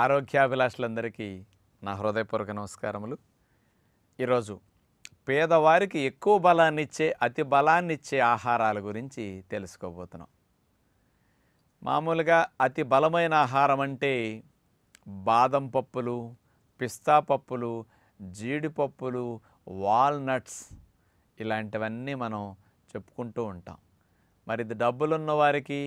ఆరోగ్యాభిలాషులందరికీ నా హృదయపూర్వక నమస్కారములు ఈరోజు పేదవారికి ఎక్కువ బలాన్ని ఇచ్చే అతి బలాన్ని ఇచ్చే ఆహారాల గురించి తెలుసుకోబోతున్నాం మామూలుగా అతి బలమైన ఆహారం అంటే బాదం పప్పులు పిస్తా పప్పులు జీడిపప్పులు వాల్నట్స్ ఇలాంటివన్నీ మనం చెప్పుకుంటూ ఉంటాం మరి ఇది డబ్బులున్న వారికి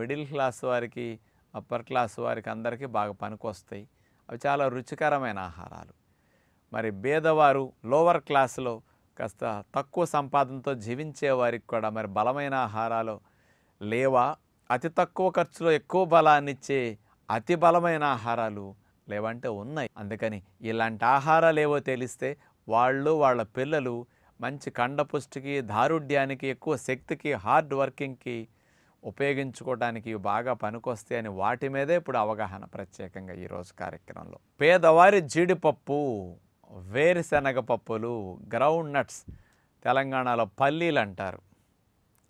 మిడిల్ క్లాస్ వారికి అప్పర్ క్లాస్ వారికి అందరికీ బాగా పనికొస్తాయి అవి చాలా రుచికరమైన ఆహారాలు మరి బేదవారు లోవర్ క్లాస్లో కాస్త తక్కువ సంపాదనతో జీవించే వారికి కూడా మరి బలమైన ఆహారాలు లేవా అతి తక్కువ ఖర్చులో ఎక్కువ బలాన్నిచ్చే అతి బలమైన ఆహారాలు లేవంటే ఉన్నాయి అందుకని ఇలాంటి ఆహారాలు ఏవో తెలిస్తే వాళ్ళు వాళ్ళ పిల్లలు మంచి కండపుష్టికి దారుఢ్యానికి ఎక్కువ శక్తికి హార్డ్ వర్కింగ్కి ఉపయోగించుకోవడానికి బాగా పనికొస్తాయి అని వాటి మీదే ఇప్పుడు అవగాహన ప్రత్యేకంగా ఈరోజు కార్యక్రమంలో పేదవారి జీడిపప్పు వేరుశనగ పప్పులు గ్రౌండ్ నట్స్ తెలంగాణలో పల్లీలు అంటారు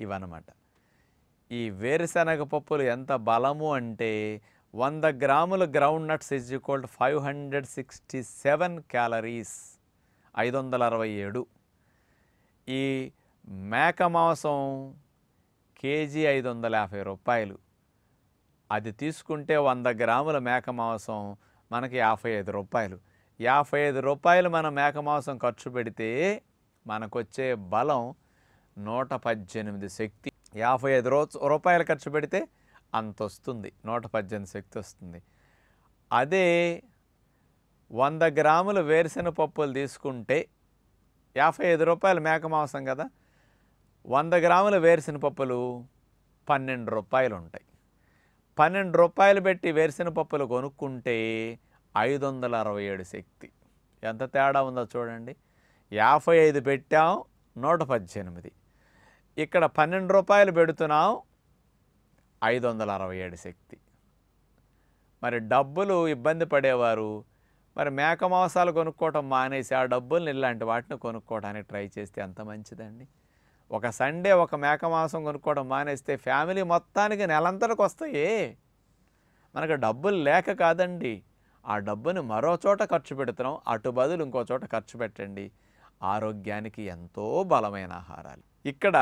ఇవన్నమాట ఈ వేరుశనగ పప్పులు ఎంత బలము అంటే వంద గ్రాముల ground nuts is equal to five hundred sixty seven calories ఐదు వందల అరవై ఏడు ఈ మేక మాంసం కేజీ ఐదు వందల యాభై రూపాయలు అది తీసుకుంటే వంద గ్రాముల మేక మాంసం మనకి యాభై ఐదు రూపాయలు యాభై ఐదు రూపాయలు మనం మేక మాంసం ఖర్చు పెడితే మనకొచ్చే బలం నూట పద్దెనిమిది శక్తి యాభై ఐదు రూపాయలు ఖర్చు పెడితే అంత వస్తుంది నూట పద్దెనిమిది శక్తి వస్తుంది అదే వంద గ్రాములు వేరుశెనగ పప్పులు తీసుకుంటే యాభై ఐదు రూపాయలు మేక మాంసం కదా వంద గ్రాముల వేరుసిన పప్పులు పన్నెండు రూపాయలు ఉంటాయి పన్నెండు రూపాయలు పెట్టి వేరుసిన పప్పులు కొనుక్కుంటే ఐదు వందల అరవై ఏడు శక్తి ఎంత తేడా ఉందో చూడండి యాభై ఐదు పెట్టాం నూట పద్దెనిమిది ఇక్కడ పన్నెండు రూపాయలు పెడుతున్నాం ఐదు వందల అరవై ఏడు శక్తి మరి డబ్బులు ఇబ్బంది పడేవారు మరి మేక మాంసాలు కొనుక్కోవటం మానేసి ఆ డబ్బుల్ని ఇలాంటి వాటిని కొనుక్కోవడానికి ట్రై చేస్తే ఎంత మంచిదండి ఒక సండే ఒక మేక మాంసం కొనుక్కోవడం మానేస్తే ఫ్యామిలీ మొత్తానికి నెలంతరకు వస్తాయి మనకు డబ్బులు లేక కాదండి ఆ డబ్బుని మరో చోట ఖర్చు పెడుతున్నాం అటు బదులు ఇంకో చోట ఖర్చు పెట్టండి ఆరోగ్యానికి ఎంతో బలమైన ఆహారాలు ఇక్కడ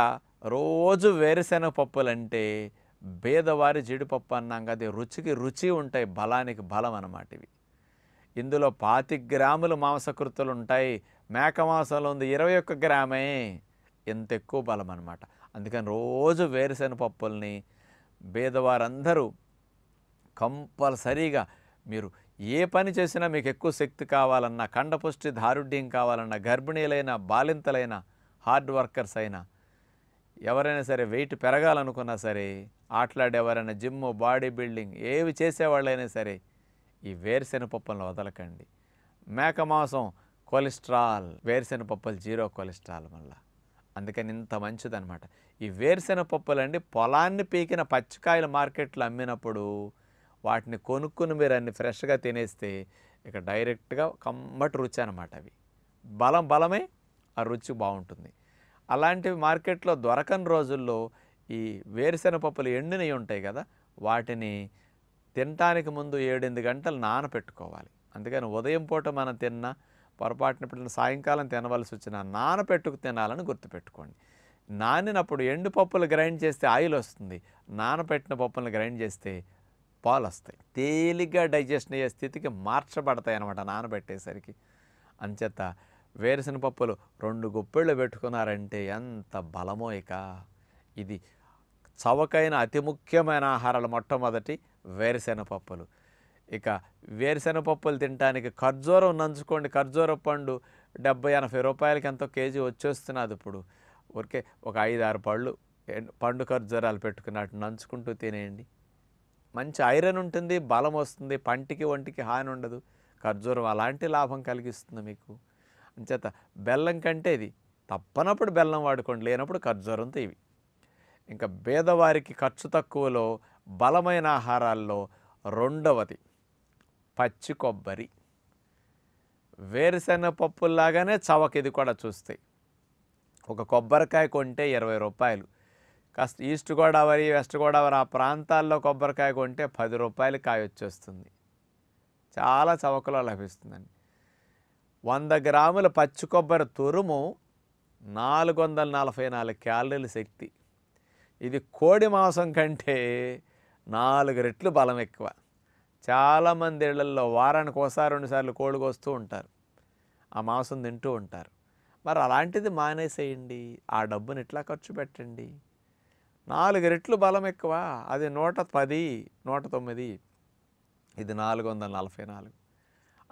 రోజు వేరుశెనగ పప్పులంటే బేదవారి జీడిపప్పు అన్నాం కదా రుచికి రుచి ఉంటాయి బలానికి బలం అన్నమాట ఇవి ఇందులో పాతి గ్రాములు మాంసకృతులు ఉంటాయి మేక మాంసంలో ఉంది ఇరవై ఒక్క గ్రామే ఎంత ఎక్కువ బలం అనమాట అందుకని రోజు వేరుశెనగ పప్పుల్ని బేదవారందరూ కంపల్సరీగా మీరు ఏ పని చేసినా మీకు ఎక్కువ శక్తి కావాలన్నా కండపుష్టి దారుఢ్యం కావాలన్నా గర్భిణీలైనా బాలింతలైనా హార్డ్ వర్కర్స్ అయినా ఎవరైనా సరే వెయిట్ పెరగాలనుకున్నా సరే ఆటలాడేవారైనా జిమ్ బాడీ బిల్డింగ్ ఏవి చేసేవాళ్ళైనా సరే ఈ వేరుశెనగ పప్పులను వదలకండి మేక మాంసం కొలెస్ట్రాల్ వేరుశెనగ పప్పులు జీరో కొలెస్ట్రాల్ మళ్ళీ అందుకని ఇంత మంచిదనమాట ఈ వేరుశెనగ అండి పొలాన్ని పీకిన పచ్చికాయల మార్కెట్లో అమ్మినప్పుడు వాటిని కొనుక్కుని మీరు అన్ని ఫ్రెష్గా తినేస్తే ఇక డైరెక్ట్గా కమ్మటి రుచి అనమాట అవి బలం బలమే ఆ రుచి బాగుంటుంది అలాంటివి మార్కెట్లో దొరకని రోజుల్లో ఈ వేరుశెనగ పప్పులు ఎండినవి ఉంటాయి కదా వాటిని తినటానికి ముందు ఏడెనిమిది గంటలు నానపెట్టుకోవాలి అందుకని ఉదయం పూట మనం తిన్నా పొరపాటున ఎప్పుడైనా సాయంకాలం తినవలసి వచ్చిన నానపెట్టుకు తినాలని గుర్తుపెట్టుకోండి నానినప్పుడు ఎండు పప్పులు గ్రైండ్ చేస్తే ఆయిల్ వస్తుంది నానపెట్టిన పప్పులను గ్రైండ్ చేస్తే పాలు వస్తాయి తేలిగ్గా డైజెషన్ అయ్యే స్థితికి మార్చబడతాయి అనమాట నానబెట్టేసరికి అంచేత వేరుసిన పప్పులు రెండు గుప్పెళ్ళు పెట్టుకున్నారంటే ఎంత బలమో ఇక ఇది చవకైన అతి ముఖ్యమైన ఆహారాలు మొట్టమొదటి వేరుశెనగ పప్పులు ఇక వేరుశెనగ పప్పులు తినడానికి ఖర్జూరం నంచుకోండి ఖర్జూర పండు డెబ్బై ఎనభై రూపాయలకి ఎంతో కేజీ వచ్చేస్తున్నది ఇప్పుడు ఊరికే ఒక ఐదు ఆరు పళ్ళు పండు ఖర్జూరాలు పెట్టుకున్నట్టు నంచుకుంటూ తినేయండి మంచి ఐరన్ ఉంటుంది బలం వస్తుంది పంటికి ఒంటికి హాని ఉండదు ఖర్జూరం అలాంటి లాభం కలిగిస్తుంది మీకు అంచేత బెల్లం కంటే ఇది తప్పనప్పుడు బెల్లం వాడుకోండి లేనప్పుడు ఖర్జూరంతో ఇవి ఇంకా బేదవారికి ఖర్చు తక్కువలో బలమైన ఆహారాల్లో రెండవది పచ్చి కొబ్బరి వేరుశెనగ చవక చవకిది కూడా చూస్తాయి ఒక కొబ్బరికాయ కొంటే ఇరవై రూపాయలు కాస్త ఈస్ట్ గోదావరి వెస్ట్ గోదావరి ఆ ప్రాంతాల్లో కొబ్బరికాయ కొంటే పది రూపాయలు కాయ వచ్చేస్తుంది చాలా చవకలో లభిస్తుందండి వంద గ్రాముల పచ్చి కొబ్బరి తురుము నాలుగు వందల నలభై నాలుగు క్యాలరీల శక్తి ఇది కోడి మాంసం కంటే నాలుగు రెట్లు బలం ఎక్కువ చాలామంది ఇళ్లలో వారానికి ఒకసారి రెండుసార్లు కోళ్ళు ఉంటారు ఆ మాంసం తింటూ ఉంటారు మరి అలాంటిది మానేసేయండి ఆ డబ్బుని ఇట్లా ఖర్చు పెట్టండి నాలుగు రెట్లు బలం ఎక్కువ అది నూట పది నూట తొమ్మిది ఇది నాలుగు వందల నలభై నాలుగు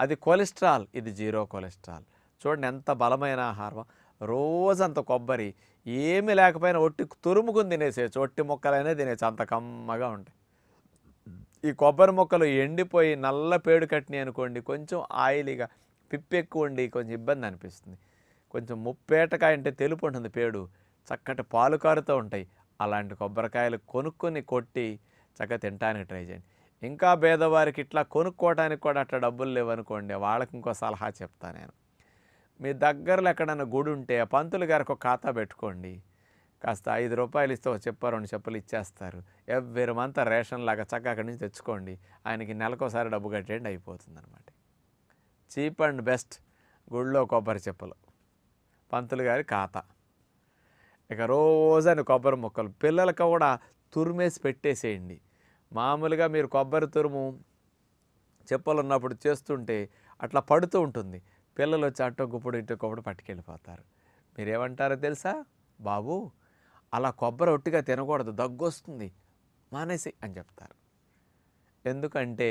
అది కొలెస్ట్రాల్ ఇది జీరో కొలెస్ట్రాల్ చూడండి ఎంత బలమైన ఆహారం రోజంత కొబ్బరి ఏమి లేకపోయినా ఒట్టి తురుముకుని తినేసేయచ్చు ఒట్టి ముక్కలైనా తినేసి అంత కమ్మగా ఉంటాయి ఈ కొబ్బరి మొక్కలు ఎండిపోయి నల్ల పేడు కట్టినాయి అనుకోండి కొంచెం ఆయిలీగా పిప్పి ఎక్కువ ఉండి కొంచెం ఇబ్బంది అనిపిస్తుంది కొంచెం ముప్పేటకాయ అంటే తెలుపు ఉంటుంది పేడు చక్కటి పాలు కారుతూ ఉంటాయి అలాంటి కొబ్బరికాయలు కొనుక్కొని కొట్టి చక్కగా తినడానికి ట్రై చేయండి ఇంకా పేదవారికి ఇట్లా కొనుక్కోవడానికి కూడా అట్లా డబ్బులు లేవనుకోండి వాళ్ళకి ఇంకో సలహా చెప్తా నేను మీ దగ్గరలో ఎక్కడైనా గుడి ఉంటే పంతులు గారికి ఒక ఖాతా పెట్టుకోండి కాస్త ఐదు రూపాయలు ఇస్తే చెప్ప రెండు చెప్పులు ఇచ్చేస్తారు మంతా రేషన్ లాగా చక్క అక్కడి నుంచి తెచ్చుకోండి ఆయనకి నెలకోసారి డబ్బు కట్టేయండి అయిపోతుంది అనమాట చీప్ అండ్ బెస్ట్ గుళ్ళో కొబ్బరి చెప్పలు పంతులు గారి ఖాతా ఇక రోజని కొబ్బరి మొక్కలు పిల్లలకు కూడా తురిమేసి పెట్టేసేయండి మామూలుగా మీరు కొబ్బరి తురుము చెప్పలు ఉన్నప్పుడు చేస్తుంటే అట్లా పడుతూ ఉంటుంది పిల్లలు వచ్చి అట్టొక్కప్పుడు గుప్పుడు ఇటు ఒకప్పుడు పట్టుకెళ్ళిపోతారు మీరేమంటారో తెలుసా బాబు అలా కొబ్బరి ఒట్టిగా తినకూడదు దగ్గు వస్తుంది మానేసి అని చెప్తారు ఎందుకంటే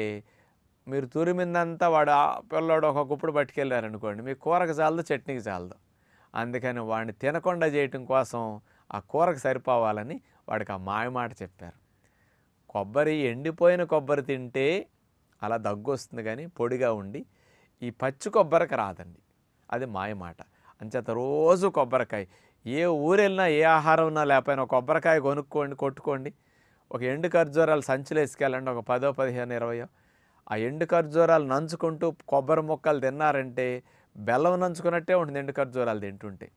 మీరు తురిమిందంతా వాడు ఆ పిల్లోడు ఒక గుప్పుడు పట్టుకెళ్ళారనుకోండి మీ కూరకు చాలదు చట్నీకి చాలదు అందుకని వాడిని తినకుండా చేయటం కోసం ఆ కూరకు సరిపోవాలని వాడికి ఆ మాయమాట చెప్పారు కొబ్బరి ఎండిపోయిన కొబ్బరి తింటే అలా దగ్గు వస్తుంది కానీ పొడిగా ఉండి ఈ పచ్చి కొబ్బరికి రాదండి అది మాయమాట అంచేత రోజు కొబ్బరికాయ ఏ ఊరు వెళ్ళినా ఏ ఆహారం ఉన్నా లేకపోయినా కొబ్బరికాయ కొనుక్కోండి కొట్టుకోండి ఒక ఎండు ఖర్జూరాలు సంచులు వేసుకెళ్ళండి ఒక పదో పదిహేను ఇరవయో ఆ ఎండు ఖర్జూరాలు నంచుకుంటూ కొబ్బరి మొక్కలు తిన్నారంటే బెల్లం నంచుకున్నట్టే ఉంటుంది ఎండు ఖర్జూరాలు తింటుంటే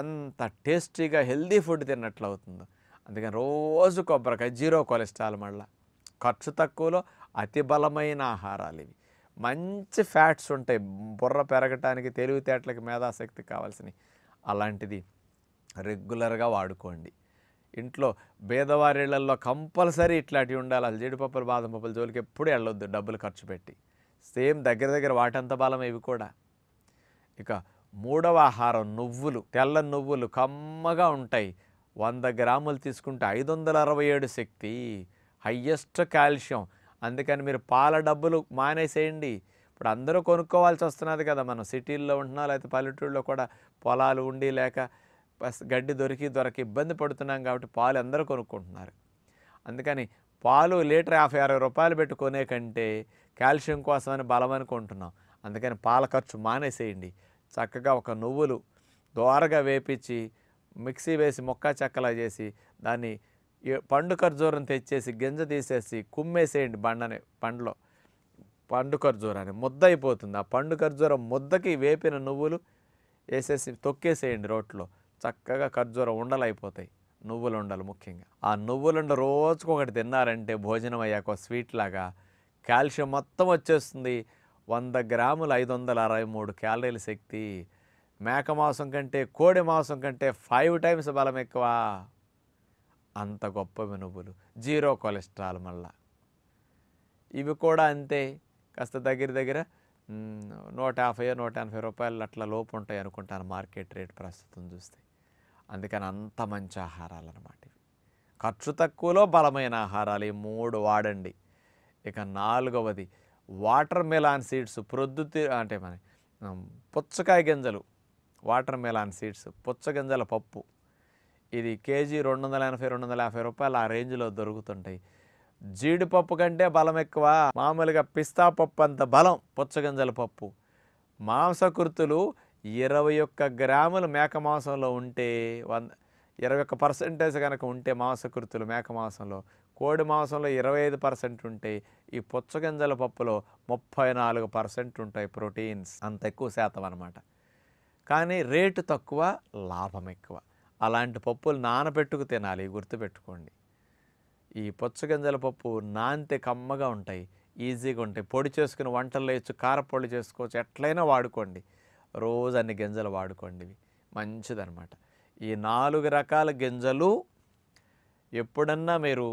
ఎంత టేస్టీగా హెల్దీ ఫుడ్ తిన్నట్లు అవుతుందో అందుకని రోజు కొబ్బరికాయ జీరో కొలెస్ట్రాల్ మళ్ళీ ఖర్చు తక్కువలో అతి బలమైన ఆహారాలు ఇవి మంచి ఫ్యాట్స్ ఉంటాయి బుర్ర పెరగటానికి తెలివితేటలకు మేధాశక్తి కావాల్సినవి అలాంటిది రెగ్యులర్గా వాడుకోండి ఇంట్లో పేదవారిళ్లలో కంపల్సరీ ఇట్లాంటివి ఉండాలి అసలు జీడిపప్పులు బాదం పప్పులు జోలికి ఎప్పుడు వెళ్ళొద్దు డబ్బులు ఖర్చు పెట్టి సేమ్ దగ్గర దగ్గర వాటంత బలం ఇవి కూడా ఇక మూడవ ఆహారం నువ్వులు తెల్ల నువ్వులు కమ్మగా ఉంటాయి వంద గ్రాములు తీసుకుంటే ఐదు వందల అరవై ఏడు శక్తి హయ్యెస్ట్ కాల్షియం అందుకని మీరు పాల డబ్బులు మానేసేయండి ఇప్పుడు అందరూ కొనుక్కోవాల్సి వస్తున్నది కదా మనం సిటీల్లో ఉంటున్నా లేకపోతే పల్లెటూళ్ళలో కూడా పొలాలు ఉండి లేక గడ్డి దొరికి దొరకి ఇబ్బంది పడుతున్నాం కాబట్టి పాలు అందరూ కొనుక్కుంటున్నారు అందుకని పాలు లీటర్ యాభై అరవై రూపాయలు పెట్టుకునే కంటే కాల్షియం కోసమని బలం అనుకుంటున్నాం అందుకని పాల ఖర్చు మానేసేయండి చక్కగా ఒక నువ్వులు దోరగా వేపించి మిక్సీ వేసి మొక్క చెక్కలా చేసి దాన్ని పండు ఖర్జూరం తెచ్చేసి గింజ తీసేసి కుమ్మేసేయండి బండని పండులో పండు ఖర్జూరాన్ని ముద్ద అయిపోతుంది ఆ పండు ఖర్జూరం ముద్దకి వేపిన నువ్వులు వేసేసి తొక్కేసేయండి రోట్లో చక్కగా ఖర్జూర ఉండలు అయిపోతాయి నువ్వులు ఉండలు ముఖ్యంగా ఆ నువ్వులుండ రోజుకు ఒకటి తిన్నారంటే భోజనం అయ్యాక స్వీట్ లాగా కాల్షియం మొత్తం వచ్చేస్తుంది వంద గ్రాములు ఐదు వందల అరవై మూడు క్యాలరీల శక్తి మేక మాంసం కంటే కోడి మాంసం కంటే ఫైవ్ టైమ్స్ బలం ఎక్కువ అంత గొప్పవి నువ్వులు జీరో కొలెస్ట్రాల్ మళ్ళా ఇవి కూడా అంతే కాస్త దగ్గర దగ్గర నూట యాభై నూట ఎనభై రూపాయలు అట్లా లోపు ఉంటాయి అనుకుంటాను మార్కెట్ రేట్ ప్రస్తుతం చూస్తే అందుకని అంత మంచి ఆహారాలు అనమాట ఇవి ఖర్చు తక్కువలో బలమైన ఆహారాలు ఈ మూడు వాడండి ఇక నాలుగవది వాటర్ మెలాన్ సీడ్స్ ప్రొద్దుతి అంటే మన పుచ్చకాయ గింజలు వాటర్ మెలాన్ సీడ్స్ పుచ్చగింజల పప్పు ఇది కేజీ రెండు వందల ఎనభై రెండు వందల యాభై రూపాయలు ఆ రేంజ్లో దొరుకుతుంటాయి జీడిపప్పు కంటే బలం ఎక్కువ మామూలుగా పిస్తా పప్పు అంత బలం పుచ్చగింజల పప్పు మాంసకృతులు ఇరవై ఒక్క గ్రాములు మేక మాంసంలో ఉంటే వంద ఇరవై ఒక్క పర్సెంటేజ్ కనుక ఉంటే మాంసకృతులు మేక మాంసంలో కోడి మాంసంలో ఇరవై ఐదు పర్సెంట్ ఉంటే ఈ పుచ్చగింజల పప్పులో ముప్పై నాలుగు పర్సెంట్ ఉంటాయి ప్రోటీన్స్ అంత ఎక్కువ శాతం అనమాట కానీ రేటు తక్కువ లాభం ఎక్కువ అలాంటి పప్పులు నానబెట్టుకు తినాలి గుర్తుపెట్టుకోండి ఈ పుచ్చగింజల పప్పు నానితే కమ్మగా ఉంటాయి ఈజీగా ఉంటాయి పొడి చేసుకుని వంటల్లో వేయచ్చు కారపొడి చేసుకోవచ్చు ఎట్లయినా వాడుకోండి రోజు అన్ని గింజలు వాడుకోండి మంచిదనమాట ఈ నాలుగు రకాల గింజలు ఎప్పుడన్నా మీరు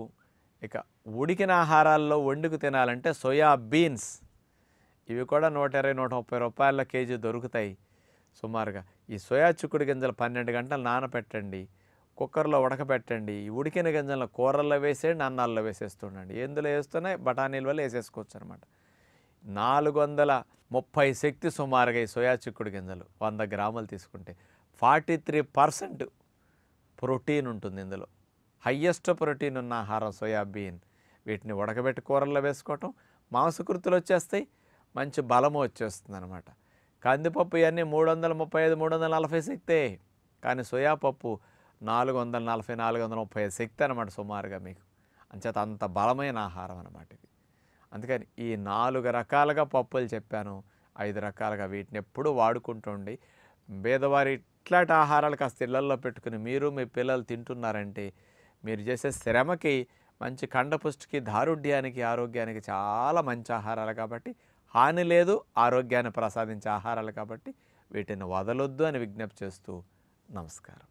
ఇక ఉడికిన ఆహారాల్లో వండుకు తినాలంటే సోయా బీన్స్ ఇవి కూడా నూట ఇరవై నూట ముప్పై రూపాయల కేజీ దొరుకుతాయి సుమారుగా ఈ సోయా చిక్కుడు గింజలు పన్నెండు గంటలు నానపెట్టండి కుక్కర్లో ఉడకపెట్టండి ఈ ఉడికిన గింజలను కూరల్లో వేసేయండి అన్నాల్లో వేసేస్తుండండి ఎందులో వేస్తున్నాయి బఠానీల వల్ల వేసేసుకోవచ్చు అనమాట నాలుగు వందల ముప్పై శక్తి సుమారుగా ఈ సోయా చిక్కుడు గింజలు వంద గ్రాములు తీసుకుంటే ఫార్టీ త్రీ పర్సెంట్ ప్రోటీన్ ఉంటుంది ఇందులో హయ్యెస్ట్ ప్రోటీన్ ఉన్న ఆహారం సోయాబీన్ వీటిని ఉడకబెట్టి కూరల్లో వేసుకోవటం మాంసకృతులు వచ్చేస్తాయి మంచి బలము వచ్చేస్తుంది అనమాట కందిపప్పు ఇవన్నీ మూడు వందల ముప్పై ఐదు మూడు వందల నలభై శక్తే కానీ సోయాపప్పు నాలుగు వందల నలభై నాలుగు వందల ముప్పై ఐదు శక్తి అనమాట సుమారుగా మీకు అంచేత అంత బలమైన ఆహారం అనమాట ఇది అందుకని ఈ నాలుగు రకాలుగా పప్పులు చెప్పాను ఐదు రకాలుగా వీటిని ఎప్పుడూ వాడుకుంటుండి పేదవారి ఇట్లాంటి ఆహారాలు కాస్త ఇళ్లల్లో పెట్టుకుని మీరు మీ పిల్లలు తింటున్నారంటే మీరు చేసే శ్రమకి మంచి కండపుష్టికి దారుఢ్యానికి ఆరోగ్యానికి చాలా మంచి ఆహారాలు కాబట్టి హాని లేదు ఆరోగ్యాన్ని ప్రసాదించే ఆహారాలు కాబట్టి వీటిని వదలొద్దు అని విజ్ఞప్తి చేస్తూ నమస్కారం